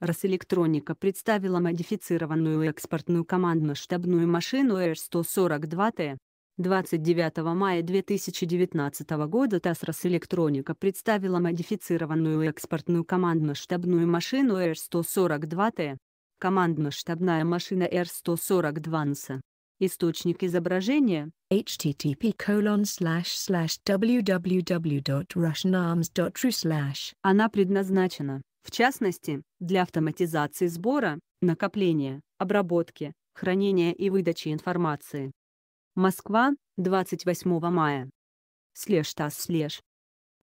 Росэлектроника представила модифицированную экспортную командно-штабную машину R142Т. 29 мая 2019 года ТАСС «Росэлектроника» представила модифицированную экспортную командно-штабную машину R142Т. Командно-штабная машина R142 НСА. Источник изображения http colon slash slash www.russianarms.ru slash Она предназначена в частности, для автоматизации сбора, накопления, обработки, хранения и выдачи информации. Москва, 28 мая. Слеж ТАСС Слеж.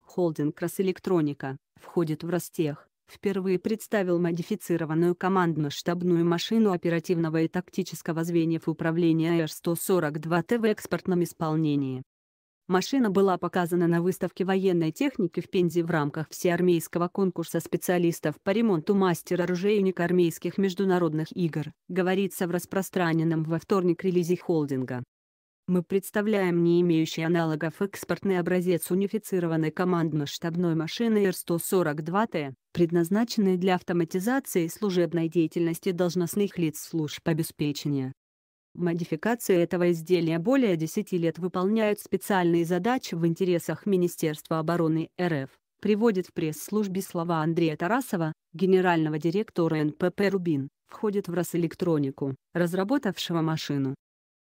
Холдинг «Красэлектроника» входит в Ростех впервые представил модифицированную командно-штабную машину оперативного и тактического звеньев управления Р-142Т в экспортном исполнении. Машина была показана на выставке военной техники в Пензе в рамках всеармейского конкурса специалистов по ремонту мастера-оружейника армейских международных игр, говорится в распространенном во вторник релизе холдинга. Мы представляем не имеющий аналогов экспортный образец унифицированной командно-штабной машины Р-142Т, предназначенной для автоматизации служебной деятельности должностных лиц служб обеспечения, Модификации этого изделия более 10 лет выполняют специальные задачи в интересах Министерства обороны РФ, приводит в пресс-службе слова Андрея Тарасова, генерального директора НПП «Рубин», входит в Росэлектронику, разработавшего машину.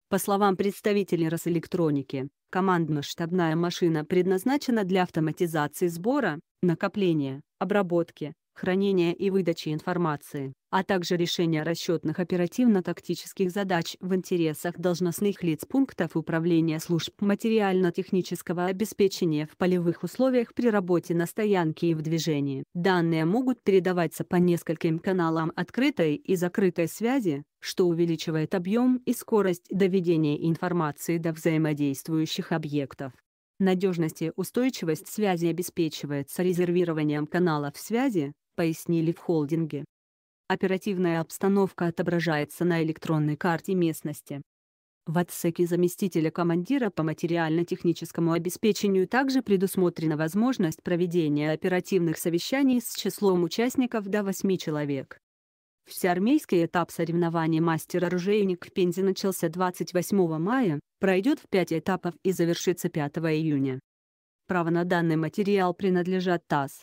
По словам представителей Росэлектроники, командно-штабная машина предназначена для автоматизации сбора, накопления, обработки, хранения и выдачи информации, а также решения расчетных оперативно-тактических задач в интересах должностных лиц пунктов управления служб материально-технического обеспечения в полевых условиях при работе на стоянке и в движении. Данные могут передаваться по нескольким каналам открытой и закрытой связи, что увеличивает объем и скорость доведения информации до взаимодействующих объектов. Надежность и устойчивость связи обеспечивается резервированием каналов связи, пояснили в холдинге. Оперативная обстановка отображается на электронной карте местности. В отсеке заместителя командира по материально-техническому обеспечению также предусмотрена возможность проведения оперативных совещаний с числом участников до 8 человек. Всеармейский этап соревнований мастер-оружейник в Пензе начался 28 мая, пройдет в 5 этапов и завершится 5 июня. Право на данный материал принадлежат ТАСС.